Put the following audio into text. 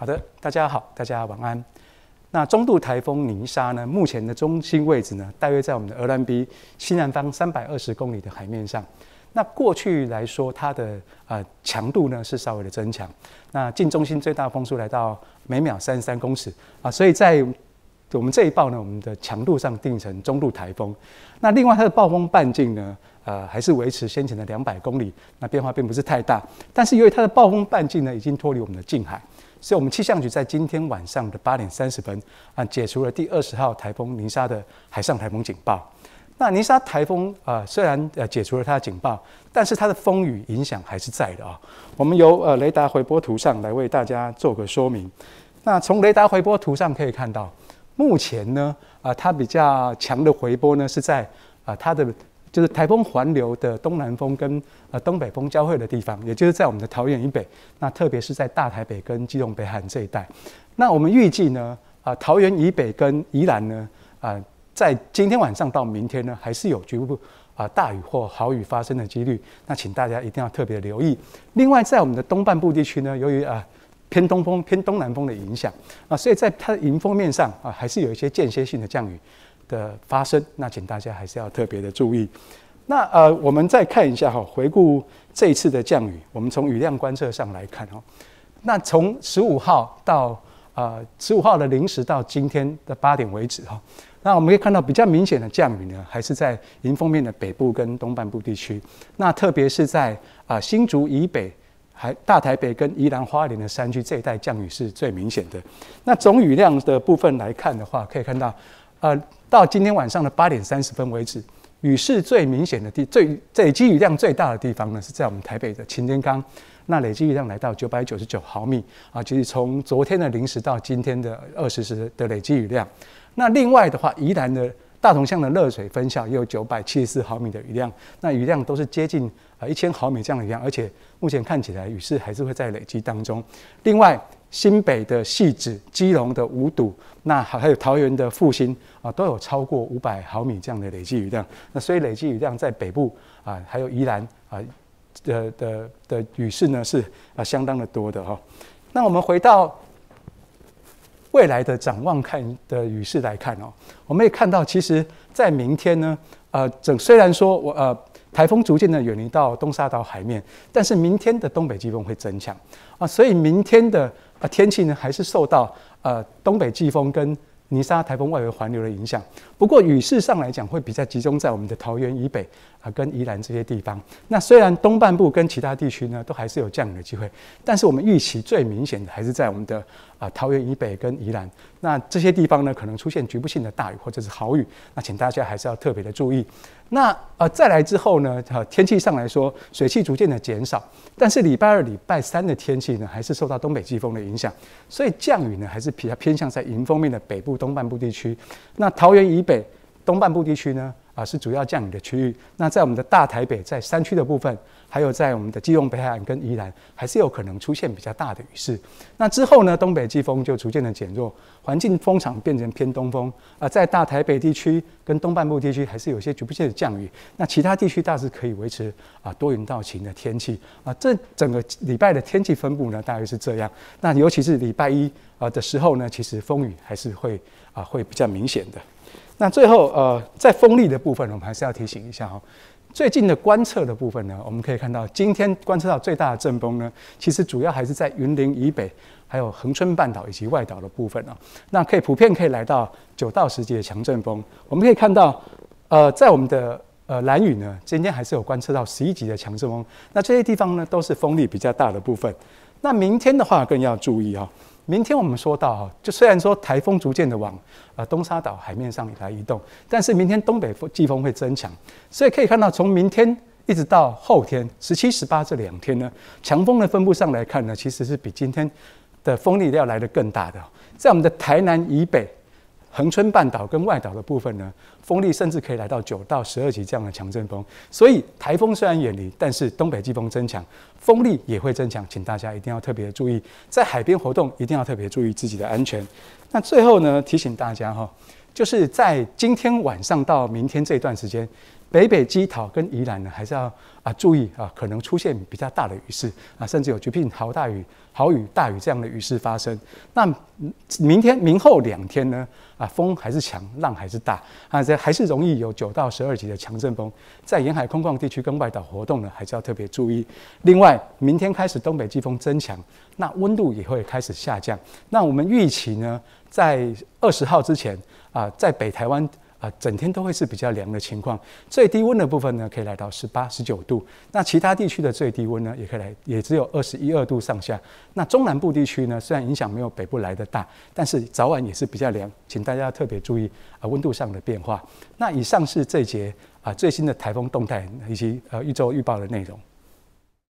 好的，大家好，大家晚安。那中度台风“泥沙呢？目前的中心位置呢，大约在我们的鹅銮鼻西南方三百二十公里的海面上。那过去来说，它的呃强度呢是稍微的增强。那近中心最大风速来到每秒三三公尺啊，所以在我们这一报呢，我们的强度上定成中度台风。那另外它的暴风半径呢，呃，还是维持先前的两百公里，那变化并不是太大。但是因为它的暴风半径呢，已经脱离我们的近海。所以，我们气象局在今天晚上的八点三十分啊解除了第二十号台风“尼莎”的海上台风警报。那“尼莎”台风啊虽然呃解除了它的警报，但是它的风雨影响还是在的啊。我们由呃雷达回波图上来为大家做个说明。那从雷达回波图上可以看到，目前呢啊它比较强的回波呢是在啊它的。就是台风环流的东南风跟呃东北风交汇的地方，也就是在我们的桃园以北，那特别是在大台北跟基隆、北海这一带。那我们预计呢，啊桃园以北跟宜兰呢，啊在今天晚上到明天呢，还是有局部啊大雨或豪雨发生的几率。那请大家一定要特别留意。另外，在我们的东半部地区呢，由于啊偏东风、偏东南风的影响，啊所以在它的迎风面上啊，还是有一些间歇性的降雨。的发生，那请大家还是要特别的注意。那呃，我们再看一下哈，回顾这一次的降雨，我们从雨量观测上来看哈，那从十五号到呃十五号的零时到今天的八点为止哈，那我们可以看到比较明显的降雨呢，还是在迎风面的北部跟东半部地区，那特别是在啊新竹以北、还大台北跟宜兰花莲的山区这一带降雨是最明显的。那总雨量的部分来看的话，可以看到。呃，到今天晚上的八点三十分为止，雨势最明显的地、最累积雨量最大的地方呢，是在我们台北的擎天岗，那累积雨量来到九百九十九毫米啊，就是从昨天的零时到今天的二十时的累积雨量。那另外的话，宜兰的。大同乡的热水分校也有九百七十四毫米的雨量，那雨量都是接近啊一千毫米这样的雨量，而且目前看起来雨势还是会在累积当中。另外，新北的汐止、基隆的五堵，那还还有桃园的复兴啊，都有超过五百毫米这样的累积雨量。那所以累积雨量在北部啊，还有宜兰啊，的的的雨势呢是啊相当的多的哈。那我们回到。未来的展望看的雨势来看哦，我们也看到，其实，在明天呢，呃，整虽然说，我呃，台风逐渐的远离到东沙岛海面，但是明天的东北季风会增强啊，所以明天的啊天气呢，还是受到呃东北季风跟。泥沙、台风外围环流的影响。不过雨势上来讲，会比较集中在我们的桃园以北啊，跟宜兰这些地方。那虽然东半部跟其他地区呢，都还是有降雨的机会，但是我们预期最明显的还是在我们的啊桃园以北跟宜兰。那这些地方呢，可能出现局部性的大雨或者是豪雨，那请大家还是要特别的注意。那呃再来之后呢，呃天气上来说，水汽逐渐的减少，但是礼拜二、礼拜三的天气呢，还是受到东北季风的影响，所以降雨呢，还是比较偏向在迎风面的北部东半部地区。那桃园以北东半部地区呢？啊，是主要降雨的区域。那在我们的大台北，在山区的部分，还有在我们的基隆、北海岸跟宜兰，还是有可能出现比较大的雨势。那之后呢，东北季风就逐渐的减弱，环境风场变成偏东风。啊，在大台北地区跟东半部地区，还是有些局部性的降雨。那其他地区大致可以维持啊多云到晴的天气。啊，这整个礼拜的天气分布呢，大概是这样。那尤其是礼拜一啊的时候呢，其实风雨还是会啊会比较明显的。那最后，呃，在风力的部分，我们还是要提醒一下哈。最近的观测的部分呢，我们可以看到，今天观测到最大的阵风呢，其实主要还是在云林以北，还有恒春半岛以及外岛的部分哦。那可以普遍可以来到九到十级的强阵风。我们可以看到，呃，在我们的呃蓝屿呢，今天还是有观测到十一级的强阵风。那这些地方呢，都是风力比较大的部分。那明天的话，更要注意哈。明天我们说到哈，就虽然说台风逐渐的往呃东沙岛海面上来移动，但是明天东北风季风会增强，所以可以看到从明天一直到后天十七、十八这两天呢，强风的分布上来看呢，其实是比今天的风力要来的更大的，在我们的台南以北。恒春半岛跟外岛的部分呢，风力甚至可以来到九到十二级这样的强阵风。所以台风虽然远离，但是东北季风增强，风力也会增强，请大家一定要特别注意，在海边活动一定要特别注意自己的安全。那最后呢，提醒大家哈。就是在今天晚上到明天这段时间，北北基桃跟宜兰呢，还是要啊注意啊，可能出现比较大的雨势啊，甚至有局部豪大雨、豪雨大雨这样的雨势发生。那明天、明后两天呢，啊风还是强，浪还是大啊，这还是容易有九到十二级的强阵风，在沿海空旷地区跟外岛活动呢，还是要特别注意。另外，明天开始东北季风增强，那温度也会开始下降。那我们预期呢，在二十号之前。啊，在北台湾啊，整天都会是比较凉的情况，最低温的部分呢，可以来到十八、十九度。那其他地区的最低温呢，也可以来，也只有二十一二度上下。那中南部地区呢，虽然影响没有北部来的大，但是早晚也是比较凉，请大家特别注意啊温度上的变化。那以上是这节啊最新的台风动态以及呃一周预报的内容。